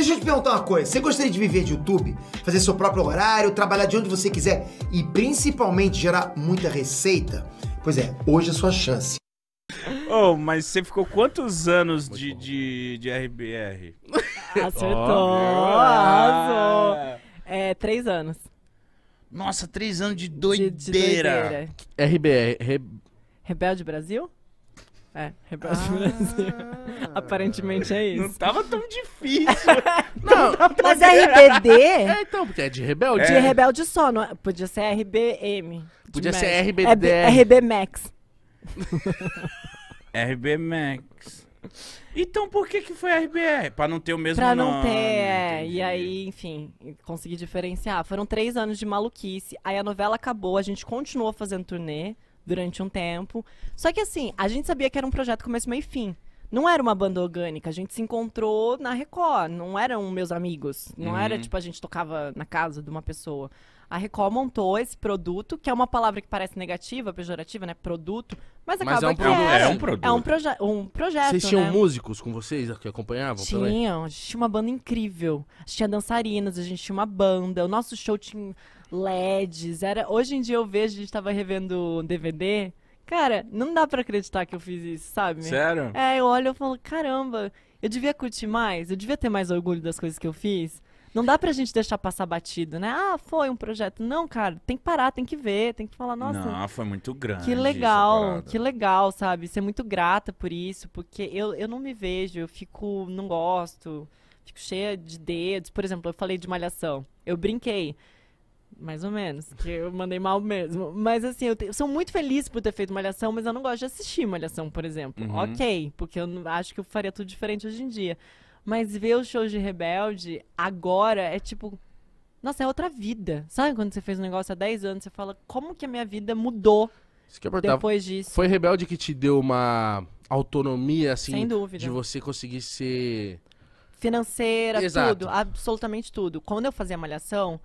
Deixa eu te perguntar uma coisa. Você gostaria de viver de YouTube? Fazer seu próprio horário, trabalhar de onde você quiser e principalmente gerar muita receita? Pois é, hoje é a sua chance. Oh, mas você ficou quantos anos de, de, de, RBR? Acertou! Oh, É, três anos. Nossa, três anos de doideira! De, de doideira. RBR. Re... Rebelde Brasil? É, é Rebeldes ah. Brasil. Aparentemente é isso. Não tava tão difícil. não, não mas é RBD. É, então, porque é de rebelde. De rebelde só. Não, é? podia ser RBM. Podia ser RBD. RB Max. RB Max. Então por que que foi RBR? Pra não ter o mesmo pra nome. Pra não ter, é. E aí, enfim, consegui diferenciar. Foram três anos de maluquice. Aí a novela acabou, a gente continuou fazendo turnê durante um tempo. Só que assim, a gente sabia que era um projeto começo, meio e fim. Não era uma banda orgânica, a gente se encontrou na Record, não eram meus amigos, não uhum. era tipo a gente tocava na casa de uma pessoa. A Record montou esse produto, que é uma palavra que parece negativa, pejorativa, né? Produto, mas acaba mas é um que produto, é. é um produto. É um, proje um projeto. Vocês tinham né? músicos com vocês que acompanhavam? Tinham, a gente tinha uma banda incrível. A gente tinha dançarinas. a gente tinha uma banda. O nosso show tinha LEDs. Era... Hoje em dia eu vejo, a gente tava revendo DVD. Cara, não dá para acreditar que eu fiz isso, sabe? Sério? É, eu olho e falo, caramba, eu devia curtir mais, eu devia ter mais orgulho das coisas que eu fiz. Não dá pra gente deixar passar batido, né? Ah, foi um projeto. Não, cara, tem que parar, tem que ver, tem que falar, nossa. Não, foi muito grande. Que legal, que legal, sabe? Ser muito grata por isso, porque eu, eu não me vejo, eu fico, não gosto, fico cheia de dedos. Por exemplo, eu falei de malhação. Eu brinquei. Mais ou menos, que eu mandei mal mesmo. Mas assim, eu te... sou muito feliz por ter feito Malhação, mas eu não gosto de assistir Malhação, por exemplo. Uhum. Ok, porque eu acho que eu faria tudo diferente hoje em dia. Mas ver os shows de Rebelde agora é tipo. Nossa, é outra vida. Sabe quando você fez um negócio há 10 anos, você fala, como que a minha vida mudou é depois disso? Foi Rebelde que te deu uma autonomia, assim, Sem dúvida. de você conseguir ser. Financeira, Exato. tudo, absolutamente tudo. Quando eu fazia Malhação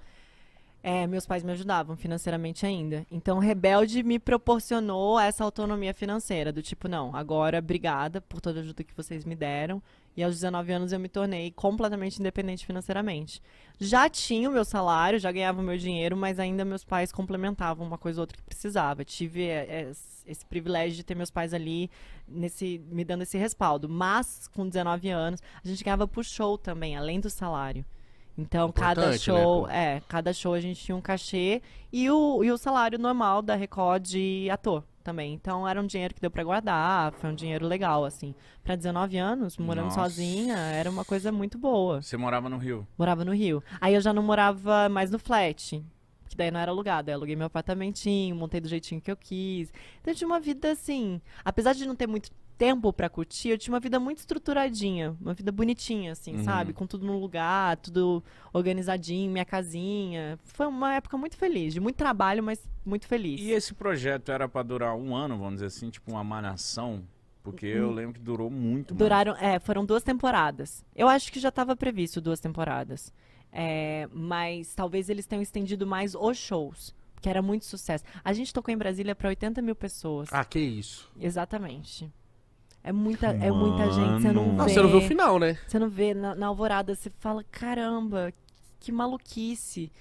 é, meus pais me ajudavam financeiramente ainda. Então, Rebelde me proporcionou essa autonomia financeira, do tipo, não, agora obrigada por toda a ajuda que vocês me deram. E aos 19 anos eu me tornei completamente independente financeiramente. Já tinha o meu salário, já ganhava o meu dinheiro, mas ainda meus pais complementavam uma coisa ou outra que precisava. Tive é, é, esse privilégio de ter meus pais ali nesse, me dando esse respaldo. Mas com 19 anos, a gente ganhava por show também, além do salário. Então, Importante, cada né, show, né? é, cada show a gente tinha um cachê e o, e o salário normal da Record de ator também. Então, era um dinheiro que deu para guardar, foi um dinheiro legal, assim. Para 19 anos, morando Nossa. sozinha, era uma coisa muito boa. Você morava no Rio? Morava no Rio. Aí eu já não morava mais no flat, que daí não era alugado. Aí aluguei meu apartamentinho, montei do jeitinho que eu quis. Então, eu tinha uma vida, assim, apesar de não ter muito tempo para curtir, eu tinha uma vida muito estruturadinha, uma vida bonitinha, assim, uhum. sabe? Com tudo no lugar, tudo organizadinho, minha casinha. Foi uma época muito feliz, de muito trabalho, mas muito feliz. E esse projeto era para durar um ano, vamos dizer assim, tipo uma manação, Porque eu uhum. lembro que durou muito. Duraram, mais. é, foram duas temporadas. Eu acho que já estava previsto duas temporadas. É, mas talvez eles tenham estendido mais os shows que era muito sucesso. A gente tocou em Brasília para 80 mil pessoas. Ah, que isso. Exatamente. É muita, é muita gente, você não, ah, não vê. Você não vê o final, né? Você não vê na, na alvorada, você fala, caramba, que maluquice.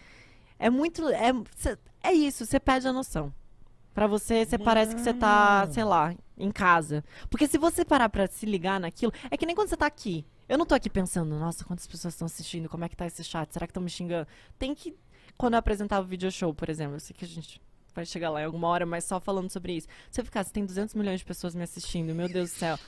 É muito. É, é isso, você perde a noção. Pra você, você parece que você tá, sei lá, em casa. Porque se você parar pra se ligar naquilo, é que nem quando você tá aqui. Eu não tô aqui pensando, nossa, quantas pessoas estão assistindo, como é que tá esse chat, será que estão me xingando? Tem que. Quando eu apresentava o video show, por exemplo, eu sei que a gente vai chegar lá em alguma hora, mas só falando sobre isso. Se eu ficasse, tem 200 milhões de pessoas me assistindo, meu Deus do céu.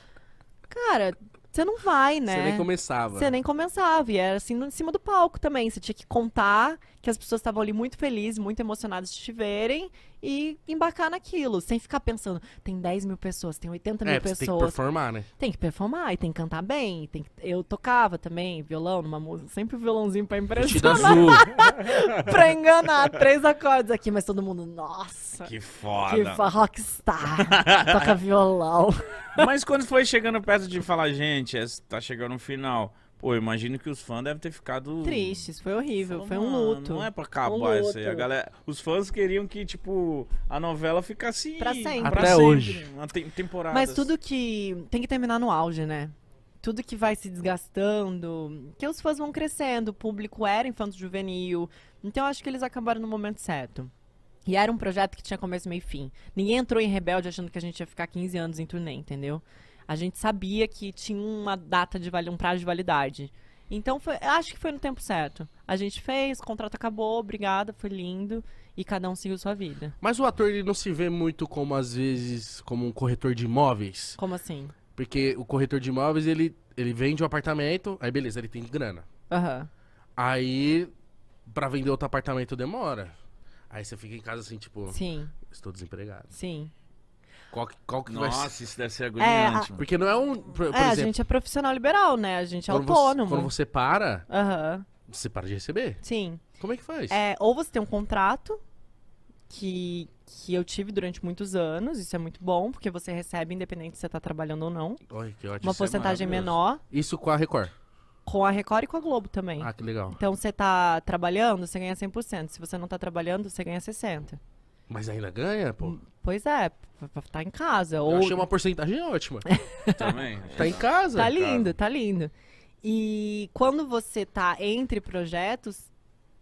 Cara, você não vai, né? Você nem começava. Você nem começava. E era assim, em cima do palco também. Você tinha que contar que as pessoas estavam ali muito felizes, muito emocionadas de te verem e embarcar naquilo, sem ficar pensando, tem 10 mil pessoas, tem 80 mil é, pessoas. Tem que performar, né? Tem que performar e tem que cantar bem. Tem que... Eu tocava também violão numa música, sempre o um violãozinho pra impressionar. Azul. pra enganar, três acordes aqui, mas todo mundo, nossa. Que foda. Que rockstar. toca violão. Mas quando foi chegando perto de falar, gente, é, tá chegando no final. Pô, imagino que os fãs devem ter ficado. Tristes, foi horrível, foi um luto. Não é pra acabar isso aí. A galera, os fãs queriam que, tipo, a novela ficasse. Pra sempre. Até pra hoje. Sempre, né, uma te temporada. Mas tudo que. Tem que terminar no auge, né? Tudo que vai se desgastando. Que os fãs vão crescendo. O público era infanto juvenil. Então eu acho que eles acabaram no momento certo. E era um projeto que tinha começo, meio e fim. Ninguém entrou em Rebelde achando que a gente ia ficar 15 anos em turnê, entendeu? a gente sabia que tinha uma data de um prazo de validade. Então, foi, acho que foi no tempo certo. A gente fez, o contrato acabou, obrigada, foi lindo. E cada um seguiu sua vida. Mas o ator, ele não se vê muito como, às vezes, como um corretor de imóveis? Como assim? Porque o corretor de imóveis, ele, ele vende um apartamento, aí beleza, ele tem grana. Uhum. Aí, pra vender outro apartamento demora. Aí você fica em casa assim, tipo... Sim. Estou desempregado. Sim. Qual, que, qual que Nossa, vai isso deve ser é, agoniante. É, a... Porque não é um. Por, por é, exemplo, a gente é profissional liberal, né? A gente é quando autônomo. Você, quando você para, uhum. você para de receber. Sim. Como é que faz? É, ou você tem um contrato que, que eu tive durante muitos anos, isso é muito bom, porque você recebe independente se você está trabalhando ou não. Oi, que ótimo. Uma é porcentagem é menor. Isso com a Record. Com a Record e com a Globo também. Ah, que legal. Então você está trabalhando, você ganha 100%. Se você não está trabalhando, você ganha 60%. Mas ainda ganha, pô? Pois é, tá em casa. Eu achei uma porcentagem ótima. Também. Tá, tá, tá em casa. Tá lindo, cara. tá lindo. E quando você tá entre projetos,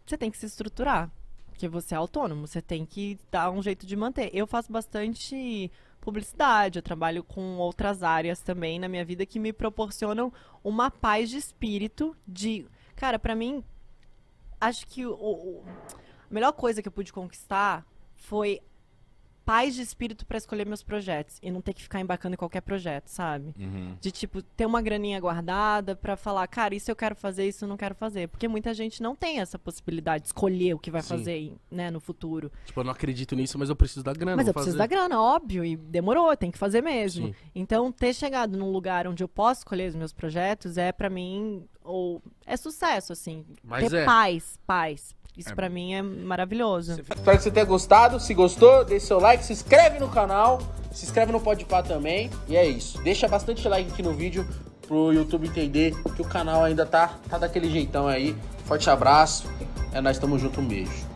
você tem que se estruturar. Porque você é autônomo, você tem que dar um jeito de manter. Eu faço bastante publicidade, eu trabalho com outras áreas também na minha vida que me proporcionam uma paz de espírito de. Cara, para mim, acho que o, o, a melhor coisa que eu pude conquistar foi paz de espírito para escolher meus projetos e não ter que ficar embacando em qualquer projeto, sabe? Uhum. De tipo ter uma graninha guardada para falar, cara, isso eu quero fazer, isso eu não quero fazer, porque muita gente não tem essa possibilidade de escolher o que vai Sim. fazer, né, no futuro. Tipo, eu não acredito nisso, mas eu preciso da grana. Mas eu fazer. preciso da grana, óbvio, e demorou, tem que fazer mesmo. Sim. Então, ter chegado num lugar onde eu posso escolher os meus projetos é para mim ou é sucesso assim, mas ter é. paz, paz, isso é. para mim é maravilhoso. Espero que você tenha gostado. Se gostou, deixe seu like, se inscreve no canal, se inscreve no Podpah também. E é isso. Deixa bastante like aqui no vídeo pro YouTube entender que o canal ainda tá, tá daquele jeitão aí. Forte abraço. É nós, tamo junto, um beijo.